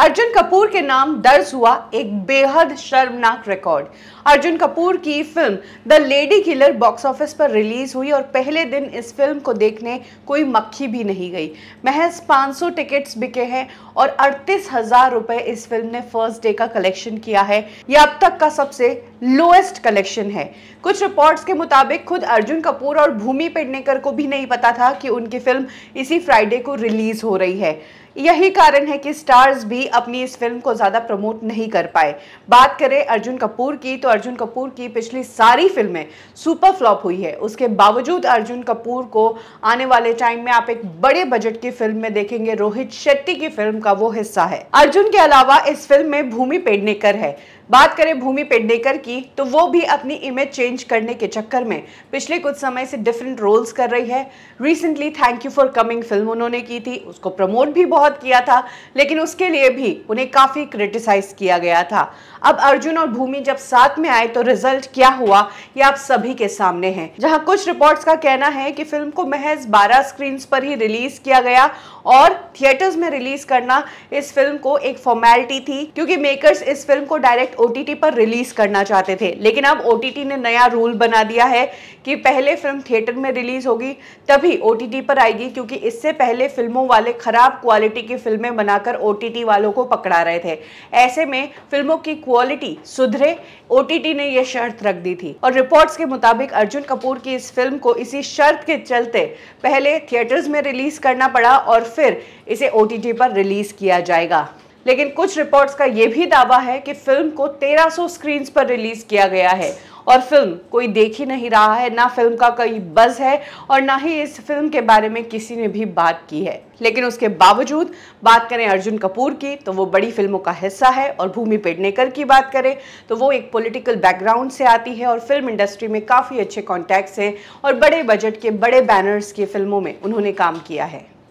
अर्जुन कपूर के नाम दर्ज हुआ एक बेहद शर्मनाक रिकॉर्ड अर्जुन कपूर की film the lady killer box office पर रिलीज हुई और पहले दिन इस फिल्म को देखने कोई मक्खी भी नहीं गई महज 500 टिकट्स बिके हैं और अड़तीस हजार रुपए इस फिल्म ने फर्स्ट डे का कलेक्शन किया है यह अब तक का सबसे लोएस्ट कलेक्शन है कुछ रिपोर्ट्स के मुताबिक खुद अर्जुन कपूर और भूमि पेडनेकर को भी नहीं पता था कि उनकी फिल्म इसी फ्राइडे को रिलीज हो रही है यही कारण है कि स्टार्स भी अपनी इस फिल्म को ज़्यादा प्रमोट नहीं कर पाए बात करें अर्जुन कपूर की तो अर्जुन कपूर की पिछली सारी फिल्में सुपर फ्लॉप हुई है उसके बावजूद अर्जुन कपूर को आने वाले टाइम में आप एक बड़े बजट की फिल्म में देखेंगे रोहित शेट्टी की फिल्म का वो हिस्सा है अर्जुन के अलावा इस फिल्म में भूमि पेडनेकर है बात करें भूमि पेडनेकर की तो वो भी अपनी इमेज चेंज करने के चक्कर में पिछले कुछ समय से डिफरेंट रोल्स कर रही है recently thank you for coming film उन्होंने की थी उसको प्रमोट भी बहुत किया था लेकिन उसके लिए भी उन्हें काफ़ी क्रिटिसाइज किया गया था अब अर्जुन और भूमि जब साथ में आए तो रिजल्ट क्या हुआ ये आप सभी के सामने है जहाँ कुछ रिपोर्ट का कहना है कि फिल्म को महज बारह स्क्रीन पर ही रिलीज किया गया और थिएटर्स में रिलीज करना इस फिल्म को एक फॉर्मेलिटी थी क्योंकि मेकर्स इस फिल्म को डायरेक्ट ओ पर रिलीज करना चाहते थे लेकिन अब ओ ने नया रूल बना दिया है कि पहले फिल्म थिएटर में रिलीज होगी तभी ओ पर आएगी क्योंकि इससे पहले फिल्मों वाले खराब क्वालिटी की फिल्में बनाकर ओ वालों को पकड़ा रहे थे ऐसे में फिल्मों की क्वालिटी सुधरे ओ ने यह शर्त रख दी थी और रिपोर्ट्स के मुताबिक अर्जुन कपूर की इस फिल्म को इसी शर्त के चलते पहले थिएटर्स में रिलीज करना पड़ा और फिर इसे ओ पर रिलीज किया जाएगा लेकिन कुछ रिपोर्ट्स का ये भी दावा है कि फिल्म को 1300 स्क्रीन्स पर रिलीज किया गया है और फिल्म कोई देख ही नहीं रहा है ना फिल्म का कोई बज है और ना ही इस फिल्म के बारे में किसी ने भी बात की है लेकिन उसके बावजूद बात करें अर्जुन कपूर की तो वो बड़ी फिल्मों का हिस्सा है और भूमि पेडनेकर की बात करें तो वो एक पॉलिटिकल बैकग्राउंड से आती है और फिल्म इंडस्ट्री में काफ़ी अच्छे कॉन्टैक्ट्स हैं और बड़े बजट के बड़े बैनर्स की फिल्मों में उन्होंने काम किया है